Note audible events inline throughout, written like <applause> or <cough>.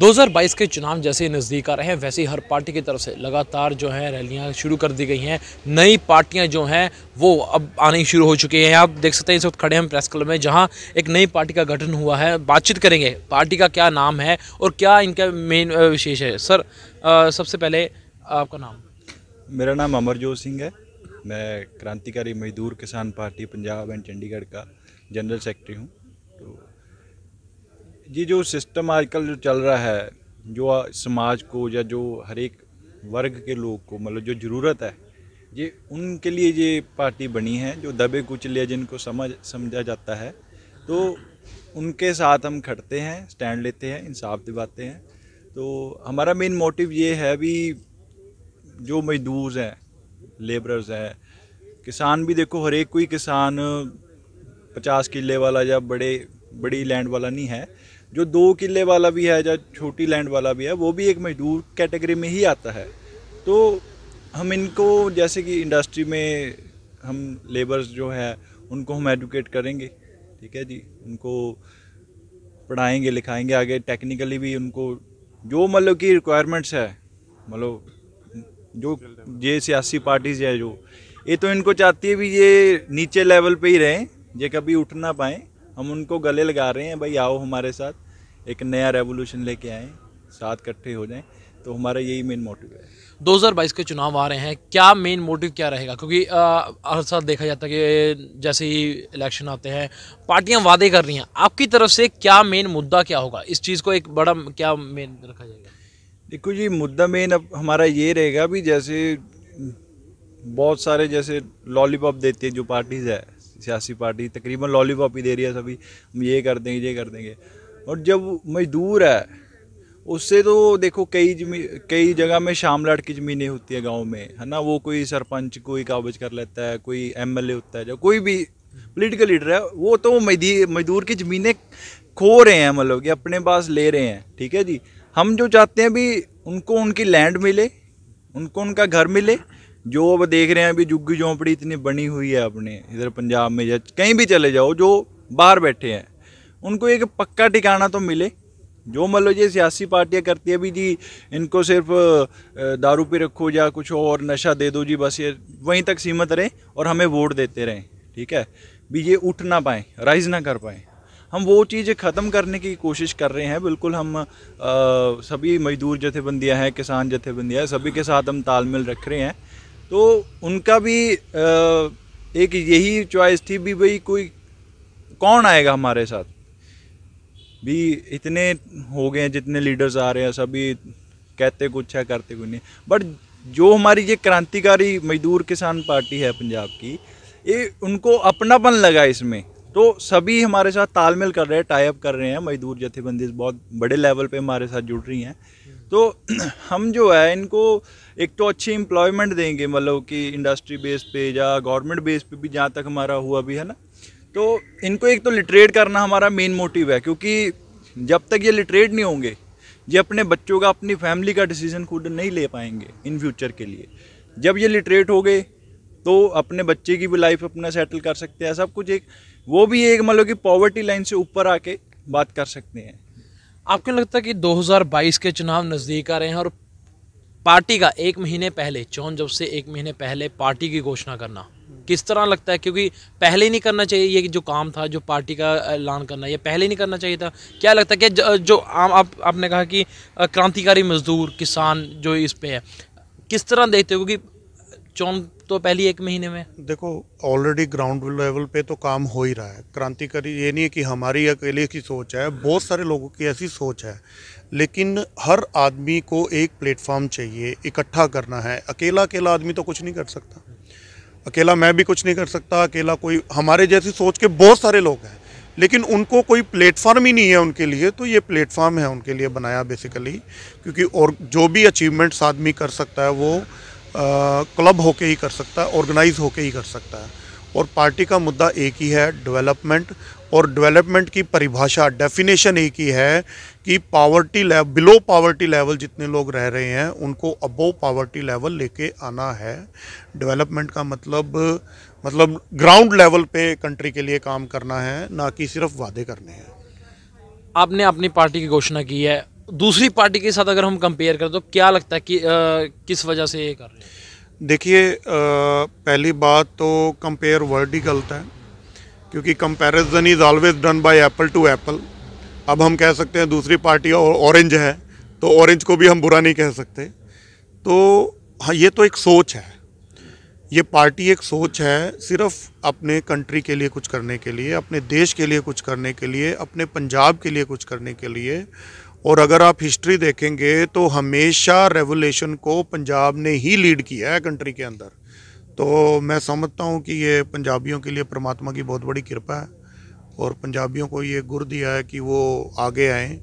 2022 के चुनाव जैसे नज़दीक आ रहे हैं वैसे ही हर पार्टी की तरफ से लगातार जो है रैलियां शुरू कर दी गई हैं नई पार्टियां जो हैं वो अब आनी शुरू हो चुकी हैं आप देख सकते हैं इस वक्त खड़े हम प्रेस क्लब में जहां एक नई पार्टी का गठन हुआ है बातचीत करेंगे पार्टी का क्या नाम है और क्या इनका मेन विशेष है सर आ, सबसे पहले आपका नाम मेरा नाम अमरजोत सिंह है मैं क्रांतिकारी मजदूर किसान पार्टी पंजाब एंड चंडीगढ़ का जनरल सेक्रेटरी हूँ तो ये जो सिस्टम आजकल जो चल रहा है जो समाज को या जो हर एक वर्ग के लोग को मतलब जो ज़रूरत है ये उनके लिए ये पार्टी बनी है जो दबे कुचले जिनको समझ समझा जाता है तो उनके साथ हम खड़ते हैं स्टैंड लेते हैं इंसाफ दिवाते हैं तो हमारा मेन मोटिव ये है भी जो मजदूर हैं लेबरर्स हैं किसान भी देखो हर एक कोई किसान पचास किले वाला या बड़े बड़ी लैंड वाला नहीं है जो दो किले वाला भी है या छोटी लैंड वाला भी है वो भी एक मजदूर कैटेगरी में ही आता है तो हम इनको जैसे कि इंडस्ट्री में हम लेबर्स जो है उनको हम एजुकेट करेंगे ठीक है जी उनको पढ़ाएंगे लिखाएंगे आगे टेक्निकली भी उनको जो मतलब की रिक्वायरमेंट्स है मतलब जो ये सियासी पार्टीज है जो ये तो इनको चाहती है भी ये नीचे लेवल पे ही रहें ये कभी उठ ना पाएँ हम उनको गले लगा रहे हैं भाई आओ हमारे साथ एक नया रेवोल्यूशन लेके आएँ साथ इकट्ठे हो जाएं तो हमारा यही मेन मोटिव है 2022 के चुनाव आ रहे हैं क्या मेन मोटिव क्या रहेगा क्योंकि हर साल देखा जाता है कि जैसे ही इलेक्शन आते हैं पार्टियां वादे कर रही हैं आपकी तरफ से क्या मेन मुद्दा क्या होगा इस चीज़ को एक बड़ा क्या मेन रखा जाएगा देखो जी मुद्दा मेन अब हमारा ये रहेगा भी जैसे बहुत सारे जैसे लॉलीपॉप देती है जो पार्टीज़ है सियासी पार्टी तकरीबन लॉलीपॉप ही दे रही है सभी हम ये कर देंगे ये कर देंगे और जब मजदूर है उससे तो देखो कई जमी कई जगह में शाम लाट की ज़मीनें होती है गांव में है ना वो कोई सरपंच कोई काबज कर लेता है कोई एमएलए होता है जो कोई भी पॉलिटिकल लीडर है वो तो मजदूर की ज़मीनें खो रहे हैं मतलब कि अपने पास ले रहे हैं ठीक है जी हम जो चाहते हैं भी उनको उनकी लैंड मिले उनको उनका घर मिले जो अब देख रहे हैं अभी झुग्गी झोंपड़ी इतनी बनी हुई है अपने इधर पंजाब में या कहीं भी चले जाओ जो बाहर बैठे हैं उनको एक पक्का ठिकाना तो मिले जो मान लो ये सियासी पार्टियां करती है भी जी इनको सिर्फ दारू पे रखो या कुछ और नशा दे दो जी बस ये वहीं तक सीमित रहें और हमें वोट देते रहें ठीक है भी ये उठ ना पाएँ राइज ना कर पाएँ हम वो चीज़ ख़त्म करने की कोशिश कर रहे हैं बिल्कुल हम आ, सभी मजदूर जथेबंदियाँ हैं किसान जथेबंदियाँ हैं सभी के साथ हम तालमेल रख रहे हैं तो उनका भी एक यही चॉइस थी भी भाई कोई कौन आएगा हमारे साथ भी इतने हो गए हैं जितने लीडर्स आ रहे हैं सभी कहते कुछ है करते कुछ नहीं बट जो हमारी ये क्रांतिकारी मजदूर किसान पार्टी है पंजाब की ये उनको अपनापन लगा इसमें तो सभी हमारे साथ तालमेल कर रहे हैं टाइप कर रहे हैं मजदूर जथेबंदी बहुत बड़े लेवल पे हमारे साथ जुड़ रही हैं तो <clears throat> हम जो है इनको एक तो अच्छी एम्प्लॉयमेंट देंगे मतलब कि इंडस्ट्री बेस पे या गवर्नमेंट बेस पे भी जहाँ तक हमारा हुआ भी है ना तो इनको एक तो लिटरेट करना हमारा मेन मोटिव है क्योंकि जब तक ये लिटरेट नहीं होंगे ये अपने बच्चों का अपनी फैमिली का डिसीजन खुद नहीं ले पाएंगे इन फ्यूचर के लिए जब ये लिटरेट हो गए तो अपने बच्चे की भी लाइफ अपना सेटल कर सकते हैं सब कुछ एक वो भी एक मतलब कि पॉवर्टी लाइन से ऊपर आके बात कर सकते हैं आपको लगता है कि 2022 के चुनाव नज़दीक आ रहे हैं और पार्टी का एक महीने पहले चौन जब से एक महीने पहले पार्टी की घोषणा करना किस तरह लगता है क्योंकि पहले ही नहीं करना चाहिए ये जो काम था जो पार्टी का ऐलान करना ये पहले ही नहीं करना चाहिए था क्या लगता है कि जो आम आप आपने कहा कि क्रांतिकारी मजदूर किसान जो इस पे है किस तरह देखते हो क्योंकि चौन तो पहली एक महीने में देखो ऑलरेडी ग्राउंड लेवल पे तो काम हो ही रहा है क्रांतिकारी ये नहीं है कि हमारी अकेले की सोच है बहुत सारे लोगों की ऐसी सोच है लेकिन हर आदमी को एक प्लेटफॉर्म चाहिए इकट्ठा करना है अकेला अकेला आदमी तो कुछ नहीं कर सकता अकेला मैं भी कुछ नहीं कर सकता अकेला कोई हमारे जैसी सोच के बहुत सारे लोग हैं लेकिन उनको कोई प्लेटफॉर्म ही नहीं है उनके लिए तो ये प्लेटफॉर्म है उनके लिए बनाया बेसिकली क्योंकि और जो भी अचीवमेंट्स आदमी कर सकता है वो क्लब होके ही कर सकता है ऑर्गेनाइज होके ही कर सकता है और पार्टी का मुद्दा एक ही है डेवलपमेंट और डेवलपमेंट की परिभाषा डेफिनेशन एक ही है कि poverty level below poverty level जितने लोग रह रहे हैं उनको अबो पावर्टी लेवल लेके आना है डेवलपमेंट का मतलब मतलब ग्राउंड लेवल पे कंट्री के लिए काम करना है ना कि सिर्फ वादे करने हैं आपने अपनी पार्टी की घोषणा की है दूसरी पार्टी के साथ अगर हम कंपेयर करें तो क्या लगता है कि आ, किस वजह से ये कर रहे हैं देखिए पहली बात तो कंपेयर वर्ड ही गलत है क्योंकि comparison is always done by apple to apple अब हम कह सकते हैं दूसरी पार्टी और ऑरेंज है तो ऑरेंज को भी हम बुरा नहीं कह सकते तो हाँ ये तो एक सोच है ये पार्टी एक सोच है सिर्फ अपने कंट्री के लिए कुछ करने के लिए अपने देश के लिए कुछ करने के लिए अपने पंजाब के लिए कुछ करने के लिए और अगर आप हिस्ट्री देखेंगे तो हमेशा रेवोल्यूशन को पंजाब ने ही लीड किया है कंट्री के अंदर तो मैं समझता हूँ कि ये पंजाबियों के लिए परमात्मा की बहुत बड़ी कृपा है और पंजाबियों को ये गुर दिया है कि वो आगे आएँ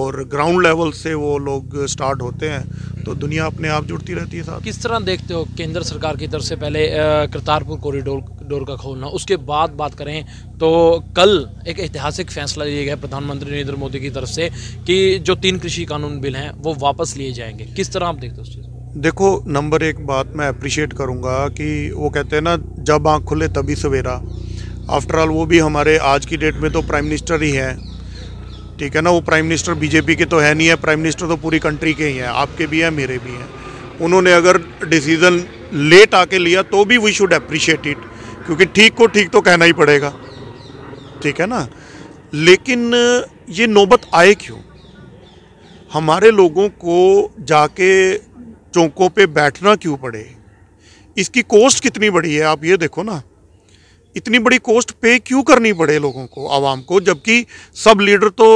और ग्राउंड लेवल से वो लोग स्टार्ट होते हैं तो दुनिया अपने आप जुड़ती रहती है साथ किस तरह देखते हो केंद्र सरकार की तरफ से पहले करतारपुर कॉरिडोर डोर का खोलना उसके बाद बात करें तो कल एक ऐतिहासिक फैसला लिया गया प्रधानमंत्री नरेंद्र मोदी की तरफ से कि जो तीन कृषि कानून बिल हैं वो वापस लिए जाएंगे किस तरह आप देखते हो उस चीज़ देखो नंबर एक बात मैं अप्रिशिएट करूँगा कि वो कहते हैं ना जब आँख खुले तभी सवेरा आफ्टरऑल वो भी हमारे आज की डेट में तो प्राइम मिनिस्टर ही हैं ठीक है ना वो प्राइम मिनिस्टर बीजेपी के तो है नहीं है प्राइम मिनिस्टर तो पूरी कंट्री के ही हैं आपके भी हैं मेरे भी हैं उन्होंने अगर डिसीज़न लेट आके लिया तो भी वी शुड अप्रिशिएट इट क्योंकि ठीक को ठीक तो कहना ही पड़ेगा ठीक है ना लेकिन ये नौबत आए क्यों हमारे लोगों को जाके चौकों पे बैठना क्यों पड़े इसकी कॉस्ट कितनी बड़ी है आप ये देखो ना इतनी बड़ी कॉस्ट पे क्यों करनी पड़े लोगों को आवाम को जबकि सब लीडर तो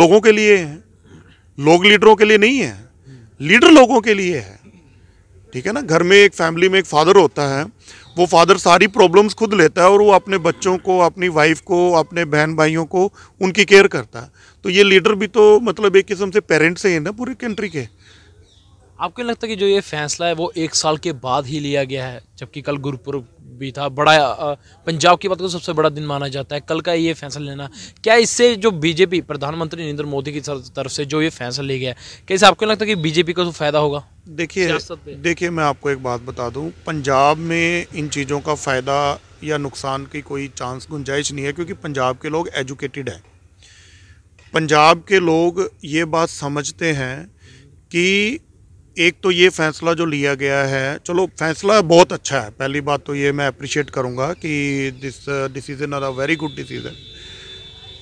लोगों के लिए हैं लोग लीडरों के लिए नहीं है लीडर लोगों के लिए है ठीक है ना घर में एक फैमिली में एक फादर होता है वो फादर सारी प्रॉब्लम्स खुद लेता है और वो अपने बच्चों को अपनी वाइफ को अपने बहन भाइयों को उनकी केयर करता है तो ये लीडर भी तो मतलब एक किस्म से पेरेंट्स ही है ना पूरी कंट्री के आपको लगता है कि जो ये फैसला है वो एक साल के बाद ही लिया गया है जबकि कल गुरुपुरब भी था बड़ा पंजाब की बात को तो सबसे बड़ा दिन माना जाता है कल का ये फैसला लेना क्या इससे जो बीजेपी प्रधानमंत्री नरेंद्र मोदी की तरफ से जो ये फैसला लिया गया है क्या इससे आपको लगता है कि बीजेपी को तो फायदा होगा देखिए देखिए मैं आपको एक बात बता दूं पंजाब में इन चीज़ों का फ़ायदा या नुकसान की कोई चांस गुंजाइश नहीं है क्योंकि पंजाब के लोग एजुकेटेड हैं पंजाब के लोग ये बात समझते हैं कि एक तो ये फ़ैसला जो लिया गया है चलो फैसला बहुत अच्छा है पहली बात तो ये मैं अप्रिशिएट करूँगा कि this decision are a very good decision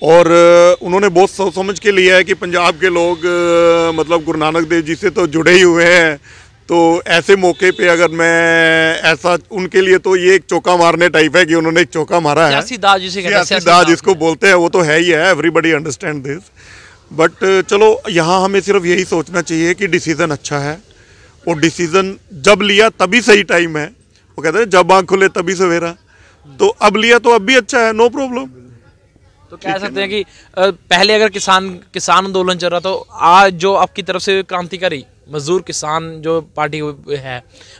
और उन्होंने बहुत सोच समझ के लिया है कि पंजाब के लोग मतलब गुरु नानक देव जी से तो जुड़े ही हुए हैं तो ऐसे मौके पे अगर मैं ऐसा उनके लिए तो ये एक चौका मारने टाइप है कि उन्होंने एक चौका मारा है सियासी दाज जिसे कहते हैं दाज इसको बोलते हैं वो तो है ही है एवरीबडी अंडरस्टैंड दिस बट चलो यहाँ हमें सिर्फ यही सोचना चाहिए कि डिसीज़न अच्छा है और डिसीज़न जब लिया तभी सही टाइम है वो कहते हैं जब आँख खुले तभी सवेरा तो अब लिया तो अब भी अच्छा है नो प्रॉब्लम तो कह सकते हैं कि पहले अगर किसान किसान आंदोलन चल रहा तो आज जो आपकी तरफ से क्रांतिकारी मजदूर किसान जो पार्टी है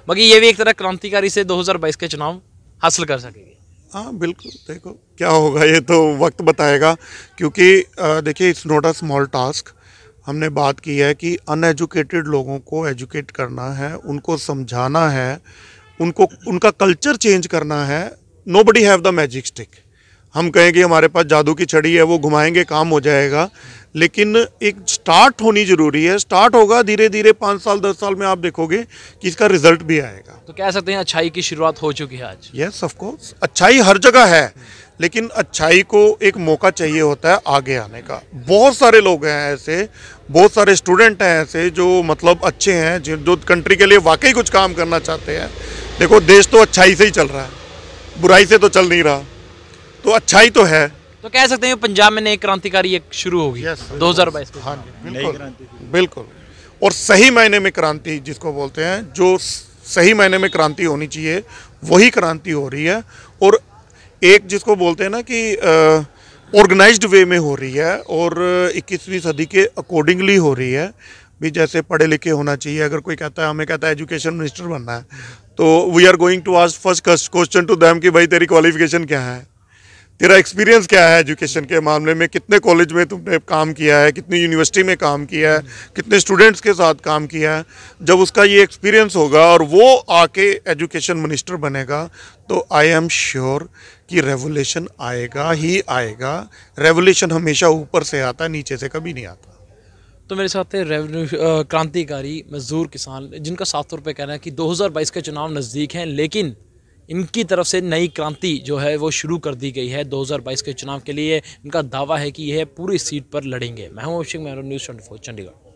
मगर ये भी एक तरह क्रांतिकारी से 2022 के चुनाव हासिल कर सकेगी हाँ बिल्कुल देखो क्या होगा ये तो वक्त बताएगा क्योंकि देखिए it's not a small task हमने बात की है कि अनएजुकेटेड लोगों को एजुकेट करना है उनको समझाना है उनको उनका कल्चर चेंज करना है nobody have the magic stick हम कहें कि हमारे पास जादू की छड़ी है वो घुमाएंगे काम हो जाएगा लेकिन एक स्टार्ट होनी जरूरी है स्टार्ट होगा धीरे धीरे पाँच साल दस साल में आप देखोगे कि इसका रिजल्ट भी आएगा तो कह सकते हैं अच्छाई की शुरुआत हो चुकी है आज यस ऑफ कोर्स अच्छाई हर जगह है लेकिन अच्छाई को एक मौका चाहिए होता है आगे आने का बहुत सारे लोग हैं ऐसे बहुत सारे स्टूडेंट हैं ऐसे जो मतलब अच्छे हैं जो कंट्री के लिए वाकई कुछ काम करना चाहते हैं देखो देश तो अच्छाई से ही चल रहा है बुराई से तो चल नहीं रहा तो अच्छा ही तो है तो कह सकते हैं पंजाब में नई क्रांतिकारी एक शुरू होगी दो हजार बाईस हाँ बिल्कुल बिल्कुल और सही मायने में क्रांति जिसको बोलते हैं जो सही मायने में क्रांति होनी चाहिए वही क्रांति हो रही है और एक जिसको बोलते हैं ना कि ऑर्गेनाइज्ड वे में हो रही है और 21वीं सदी के अकॉर्डिंगली हो रही है भी जैसे पढ़े लिखे होना चाहिए अगर कोई कहता है हमें कहता है एजुकेशन मिनिस्टर बनना है तो वी आर गोइंग टू आज फर्स्ट क्वेश्चन टू दैम कि भाई तेरी क्वालिफिकेशन क्या है तेरा एक्सपीरियंस क्या है एजुकेशन के मामले में कितने कॉलेज में तुमने काम किया है कितनी यूनिवर्सिटी में काम किया है कितने स्टूडेंट्स के साथ काम किया है जब उसका ये एक्सपीरियंस होगा और वो आके एजुकेशन मिनिस्टर बनेगा तो आई एम श्योर कि रेवोल्यूशन आएगा ही आएगा रेवोल्यूशन हमेशा ऊपर से आता है नीचे से कभी नहीं आता तो मेरे साथ रेवन्यू क्रांतिकारी मजदूर किसान जिनका सात तौर पर कहना है कि 2022 के चुनाव नज़दीक हैं लेकिन इनकी तरफ से नई क्रांति जो है वो शुरू कर दी गई है 2022 के चुनाव के लिए इनका दावा है कि यह पूरी सीट पर लड़ेंगे मैं हूं अभिषेक मेहरा न्यूज़ ट्वेंटी चंडीगढ़